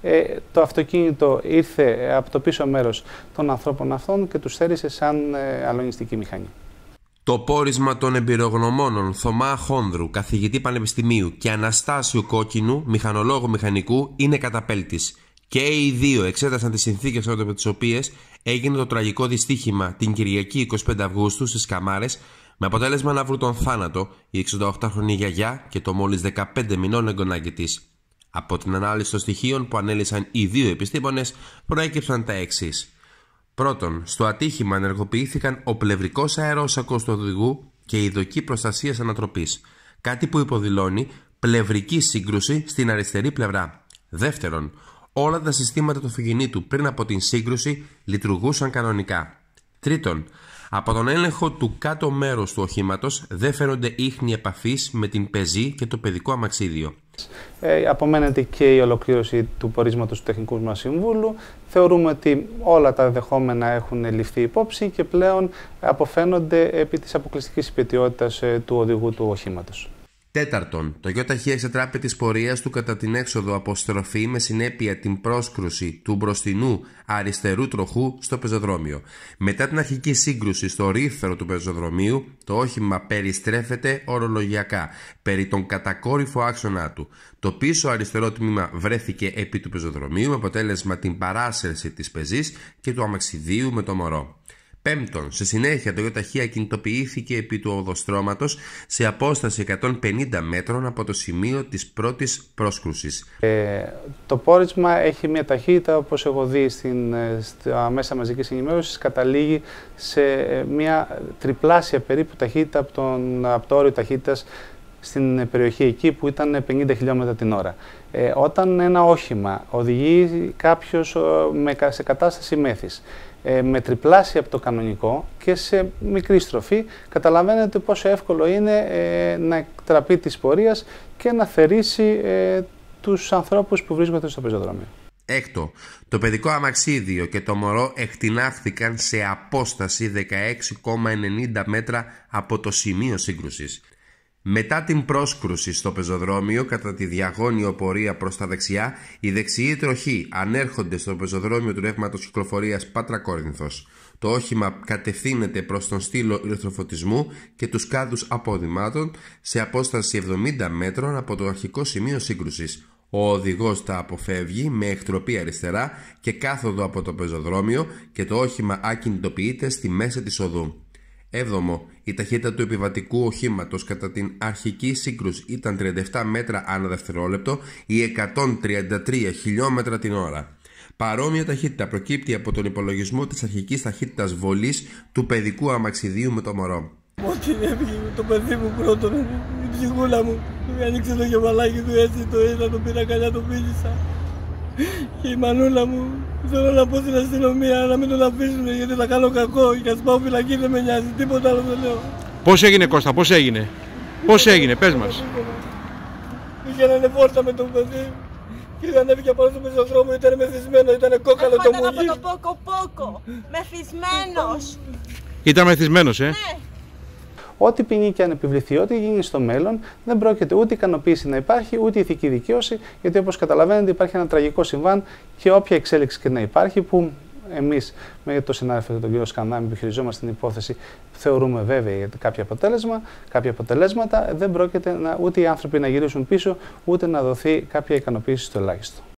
ε, το αυτοκίνητο ήρθε ε, από το πίσω μέρος των ανθρώπων αυτών και τους θέρισε σαν ε, μηχανή. Το πόρισμα των εμπειρογνωμόνων Θωμά Χόνδρου, καθηγητή Πανεπιστημίου και Αναστάσιου Κόκκινου, μηχανολόγου μηχανικού, είναι καταπέλτης. Και οι δύο εξέτασαν τις συνθήκες από τις οποίες έγινε το τραγικό δυστύχημα την Κυριακή 25 Αυγούστου στις Καμάρες με αποτέλεσμα να βρουν τον θάνατο η 68χρονη γιαγιά και το μόλις 15 μηνών εγγονάκι της. Από την ανάλυση των στοιχείων που ανέλησαν οι δύο επιστήμονες, προέκυψαν τα εξής. Πρώτον, στο ατύχημα ενεργοποιήθηκαν ο πλευρικός αερόσακο του οδηγού και η δοκή προστασίας ανατροπής. Κάτι που υποδηλώνει πλευρική σύγκρουση στην αριστερή πλευρά. Δεύτερον, όλα τα συστήματα του φυγινήτου πριν από την σύγκρουση λειτουργούσαν κανονικά. Τρίτον, από τον έλεγχο του κάτω μέρους του οχήματος δεν φαίνονται ίχνη επαφής με την πεζή και το παιδικό αμαξίδιο. Ε, απομένεται και η ολοκλήρωση του πορίσματος του Τεχνικού μας Συμβούλου. Θεωρούμε ότι όλα τα δεχόμενα έχουν ληφθεί υπόψη και πλέον αποφαίνονται επί της αποκλειστικής υπηρετιότητας ε, του οδηγού του οχήματος. Τέταρτον, το ΙΧ εξετράπη της πορείας του κατά την έξοδο από με συνέπεια την πρόσκρουση του μπροστινού αριστερού τροχού στο πεζοδρόμιο. Μετά την αρχική σύγκρουση στο ρήθρο του πεζοδρομίου, το όχημα περιστρέφεται ορολογιακά περί τον κατακόρυφο άξονά του. Το πίσω αριστερό τμήμα βρέθηκε επί του πεζοδρομίου με αποτέλεσμα την παράσυρση της πεζής και του αμαξιδίου με το μωρό. Πέμπτον, σε συνέχεια το Ιωταχία κινητοποιήθηκε επί του οδοστρώματος σε απόσταση 150 μέτρων από το σημείο της πρώτης πρόσκρουσης. Ε, το πόρισμα έχει μια ταχύτητα, όπως έχω δει στην, ε, στα μέσα μαζικής ενημέρωσης, καταλήγει σε ε, μια τριπλάσια περίπου ταχύτητα από, τον, από το όριο ταχύτητας στην περιοχή εκεί που ήταν 50 χιλιόμετρα την ώρα. Ε, όταν ένα όχημα οδηγεί κάποιος σε κατάσταση μέθης, ε, με τριπλάσια από το κανονικό και σε μικρή στροφή, καταλαβαίνετε πόσο εύκολο είναι ε, να εκτραπεί της πορείας και να θερήσει ε, τους ανθρώπους που βρίσκονται στο πεζοδρόμιο. Έκτο, το παιδικό αμαξίδιο και το μωρό εκτινάχθηκαν σε απόσταση 16,90 μέτρα από το σημείο σύγκρουσης. Μετά την πρόσκρουση στο πεζοδρόμιο κατά τη διαγώνιο πορεία προς τα δεξιά, οι δεξιοί τροχοί ανέρχονται στο πεζοδρόμιο του ρεύματος κυκλοφορίας Πάτρα Κόρινθος. Το όχημα κατευθύνεται προς τον στήλο ηλεκτροφωτισμού και τους κάδους αποδημάτων σε απόσταση 70 μέτρων από το αρχικό σημείο σύγκρουσης. Ο οδηγός τα αποφεύγει με εκτροπή αριστερά και κάθοδο από το πεζοδρόμιο και το όχημα ακινητοποιείται στη μέση της οδού. Έβδομο, Η ταχύτητα του επιβατικού οχήματος κατά την αρχική σύγκρουση ήταν 37 μέτρα ανά δευτερόλεπτο ή 133 χιλιόμετρα την ώρα. Παρόμοια ταχύτητα προκύπτει από τον υπολογισμό της αρχικής ταχύτητας βολής του παιδικού αμαξιδίου με το μωρό. Ότι έφυγε το παιδί μου πρώτον, η ψυχούλα μου. Άνοιξε το του έτσι, το το πήρα καλά, το η μανούλα μου θέλω να πω στην αστυνομία να μην τον αφήσουν γιατί θα κάνω κακό. και να πάω φυλακή δεν με νοιάζει, τίποτα άλλο δεν λέω. Πώς έγινε Κώστα, πώς έγινε. Πώς έγινε, πες μας. είναι φόρτα με το παιδί. Και δεν ανέβηκε πάνω στο πεζοδρόμο, ήταν μεθυσμένο, ήταν κόκαλο το μουγί. Ήταν από το πόκο πόκο, μεθυσμένος. Λοιπόν. Ήταν μεθυσμένος, ε. Ναι. Ό,τι ποινή και αν επιβληθεί, ό,τι γίνει στο μέλλον, δεν πρόκειται ούτε ικανοποίηση να υπάρχει, ούτε ηθική δικαίωση, γιατί όπως καταλαβαίνετε υπάρχει ένα τραγικό συμβάν και όποια εξέλιξη και να υπάρχει που εμείς με το συνάδελφο τον κύριο Σκανάμι που χειριζόμαστε την υπόθεση θεωρούμε βέβαια για κάποια, αποτέλεσμα, κάποια αποτελέσματα, δεν πρόκειται να, ούτε οι άνθρωποι να γυρίσουν πίσω, ούτε να δοθεί κάποια ικανοποίηση στο ελάχιστο.